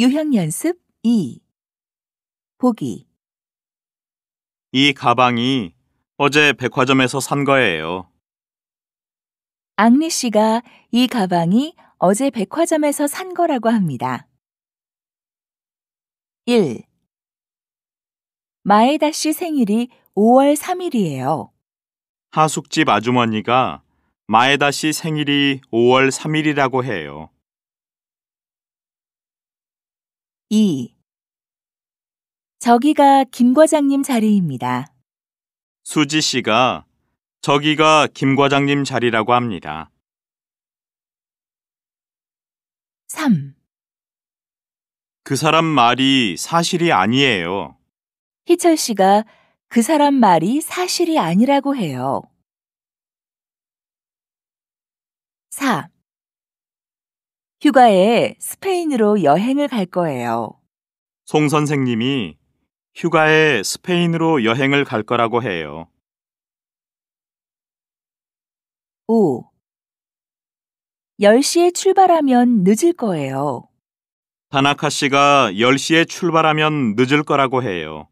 유형 연습 2. 보기. 이 가방이 어제 백화점에서 산 거예요. 앙리 씨가 이 가방이 어제 백화점에서 산 거라고 합니다. 1. 마에다 씨 생일이 5월 3일이에요. 하숙집 아주머니가 마에다 씨 생일이 5월 3일이라고 해요. 2. 저기가 김 과장님 자리입니다. 수지 씨가 저기가 김 과장님 자리라고 합니다. 3. 그 사람 말이 사실이 아니에요. 희철 씨가 그 사람 말이 사실이 아니라고 해요. 4. 휴가에 스페인으로 여행을 갈 거예요. 송 선생님이 휴가에 스페인으로 여행을 갈 거라고 해요. 5. 10시에 출발하면 늦을 거예요. 다나카 씨가 10시에 출발하면 늦을 거라고 해요.